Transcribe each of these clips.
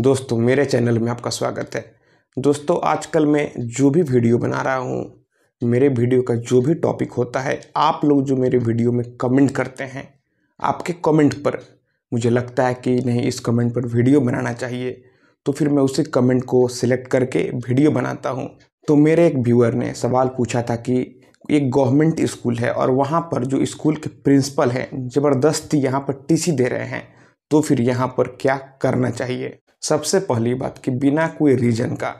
दोस्तों मेरे चैनल में आपका स्वागत है दोस्तों आजकल मैं जो भी वीडियो बना रहा हूँ मेरे वीडियो का जो भी टॉपिक होता है आप लोग जो मेरे वीडियो में कमेंट करते हैं आपके कमेंट पर मुझे लगता है कि नहीं इस कमेंट पर वीडियो बनाना चाहिए तो फिर मैं उसी कमेंट को सिलेक्ट करके वीडियो बनाता हूँ तो मेरे एक व्यूअर ने सवाल पूछा था कि एक गवर्नमेंट स्कूल है और वहाँ पर जो स्कूल के प्रिंसिपल हैं ज़बरदस्ती यहाँ पर टीसी दे रहे हैं तो फिर यहाँ पर क्या करना चाहिए सबसे पहली बात कि बिना कोई रीजन का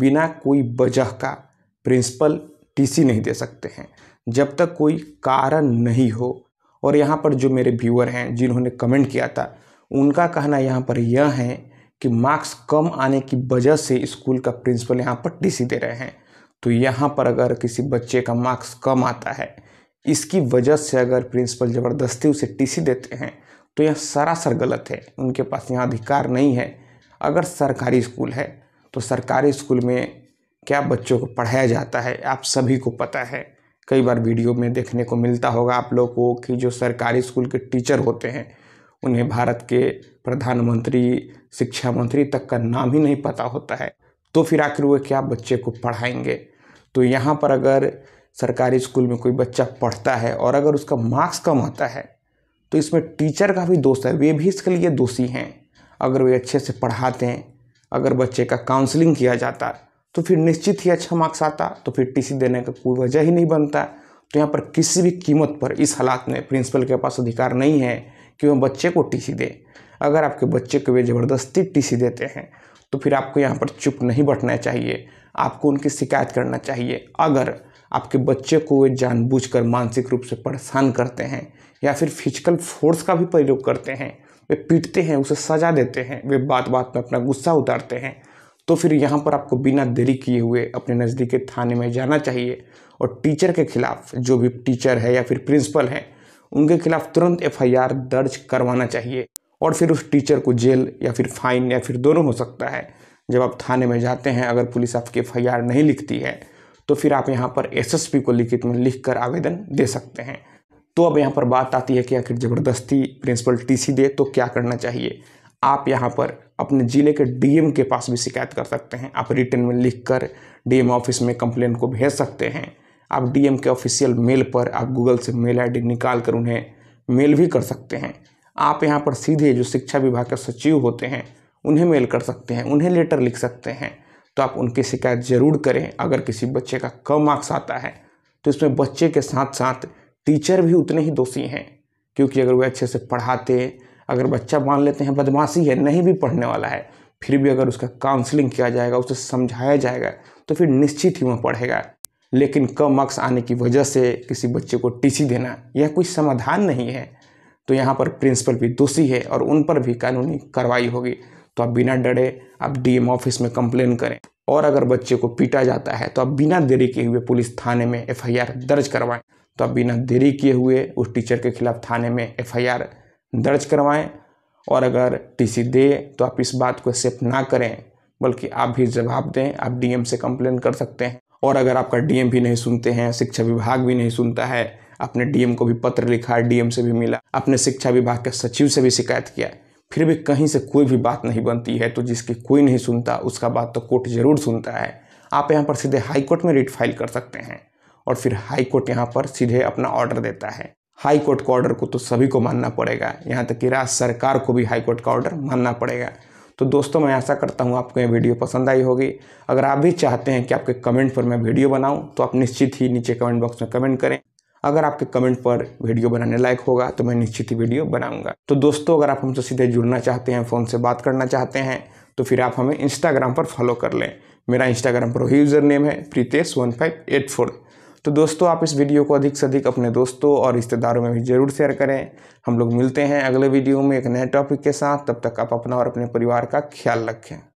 बिना कोई वजह का प्रिंसिपल टीसी नहीं दे सकते हैं जब तक कोई कारण नहीं हो और यहाँ पर जो मेरे व्यूअर हैं जिन्होंने कमेंट किया था उनका कहना यहाँ पर यह है कि मार्क्स कम आने की वजह से स्कूल का प्रिंसिपल यहाँ पर टीसी दे रहे हैं तो यहाँ पर अगर किसी बच्चे का मार्क्स कम आता है इसकी वजह से अगर प्रिंसिपल ज़बरदस्ती उसे टीसी देते हैं तो यह सरासर गलत है उनके पास यहाँ अधिकार नहीं है अगर सरकारी स्कूल है तो सरकारी स्कूल में क्या बच्चों को पढ़ाया जाता है आप सभी को पता है कई बार वीडियो में देखने को मिलता होगा आप लोगों को कि जो सरकारी स्कूल के टीचर होते हैं उन्हें भारत के प्रधानमंत्री शिक्षा मंत्री तक का नाम ही नहीं पता होता है तो फिर आखिर वो क्या बच्चे को पढ़ाएंगे तो यहाँ पर अगर सरकारी स्कूल में कोई बच्चा पढ़ता है और अगर उसका मार्क्स कम आता है तो इसमें टीचर का भी दोष है वे भी इसके लिए दोषी हैं अगर वे अच्छे से पढ़ाते हैं अगर बच्चे का काउंसलिंग किया जाता तो फिर निश्चित ही अच्छा मार्क्स आता तो फिर टीसी देने का कोई वजह ही नहीं बनता तो यहाँ पर किसी भी कीमत पर इस हालात में प्रिंसिपल के पास अधिकार नहीं है कि वह बच्चे को टीसी दे अगर आपके बच्चे को वे ज़बरदस्ती टीसी देते हैं तो फिर आपको यहाँ पर चुप नहीं बटना चाहिए आपको उनकी शिकायत करना चाहिए अगर आपके बच्चे को वे जानबूझकर मानसिक रूप से परेशान करते हैं या फिर फिजिकल फोर्स का भी प्रयोग करते हैं वे पीटते हैं उसे सजा देते हैं वे बात बात में अपना गुस्सा उतारते हैं तो फिर यहाँ पर आपको बिना देरी किए हुए अपने नज़दीकी थाने में जाना चाहिए और टीचर के खिलाफ जो भी टीचर है या फिर प्रिंसिपल हैं उनके खिलाफ तुरंत एफआईआर दर्ज करवाना चाहिए और फिर उस टीचर को जेल या फिर फाइन या फिर दोनों हो सकता है जब आप थाने में जाते हैं अगर पुलिस आपकी एफ नहीं लिखती है तो फिर आप यहाँ पर एसएसपी को लिखित में लिख कर आवेदन दे सकते हैं तो अब यहाँ पर बात आती है कि आखिर ज़बरदस्ती प्रिंसिपल टीसी दे तो क्या करना चाहिए आप यहाँ पर अपने ज़िले के डीएम के पास भी शिकायत कर सकते हैं आप रिटर्न में लिख कर डीएम ऑफिस में कंप्लेन को भेज सकते हैं आप डी के ऑफिशियल मेल पर आप गूगल से मेल डी निकाल कर उन्हें मेल भी कर सकते हैं आप यहाँ पर सीधे जो शिक्षा विभाग के सचिव होते हैं उन्हें मेल कर सकते हैं उन्हें लेटर लिख सकते हैं तो आप उनकी शिकायत ज़रूर करें अगर किसी बच्चे का कम मार्क्स आता है तो इसमें बच्चे के साथ साथ टीचर भी उतने ही दोषी हैं क्योंकि अगर वे अच्छे से पढ़ाते अगर बच्चा मान लेते हैं बदमाशी है नहीं भी पढ़ने वाला है फिर भी अगर उसका काउंसलिंग किया जाएगा उसे समझाया जाएगा तो फिर निश्चित ही वह पढ़ेगा लेकिन कम मार्क्स आने की वजह से किसी बच्चे को टीसी देना यह कोई समाधान नहीं है तो यहाँ पर प्रिंसिपल भी दोषी है और उन पर भी कानूनी कार्रवाई होगी तो आप बिना डरे आप डीएम ऑफिस में कंप्लेन करें और अगर बच्चे को पीटा जाता है तो आप बिना देरी के हुए पुलिस थाने में एफआईआर दर्ज करवाएं तो आप बिना देरी किए हुए उस टीचर के खिलाफ थाने में एफआईआर दर्ज करवाएं और अगर टीसी दे तो आप इस बात को एक्सेप्ट ना करें बल्कि आप भी जवाब दें आप डीएम से कंप्लेन कर सकते हैं और अगर आपका डीएम भी नहीं सुनते हैं शिक्षा विभाग भी नहीं सुनता है आपने डीएम को भी पत्र लिखा डीएम से भी मिला आपने शिक्षा विभाग के सचिव से भी शिकायत किया फिर भी कहीं से कोई भी बात नहीं बनती है तो जिसकी कोई नहीं सुनता उसका बात तो कोर्ट जरूर सुनता है आप यहाँ पर सीधे हाईकोर्ट में रिट फाइल कर सकते हैं और फिर हाई कोर्ट यहाँ पर सीधे अपना ऑर्डर देता है हाई कोर्ट का ऑर्डर को तो सभी को मानना पड़ेगा यहाँ तक कि राज्य सरकार को भी हाई कोर्ट का ऑर्डर मानना पड़ेगा तो दोस्तों मैं ऐसा करता हूँ आपको यह वीडियो पसंद आई होगी अगर आप भी चाहते हैं कि आपके कमेंट पर मैं वीडियो बनाऊँ तो आप निश्चित ही नीचे कमेंट बॉक्स में कमेंट करें अगर आपके कमेंट पर वीडियो बनाने लायक होगा तो मैं निश्चित ही वीडियो बनाऊंगा तो दोस्तों अगर आप हमसे सीधे जुड़ना चाहते हैं फ़ोन से बात करना चाहते हैं तो फिर आप हमें इंस्टाग्राम पर फॉलो कर लें मेरा इंस्टाग्राम पर वही यूज़र नेम है Pritesh one five eight four तो दोस्तों आप इस वीडियो को अधिक से अधिक अपने दोस्तों और रिश्तेदारों में भी ज़रूर शेयर करें हम लोग मिलते हैं अगले वीडियो में एक नए टॉपिक के साथ तब तक आप अपना और अपने परिवार का ख्याल रखें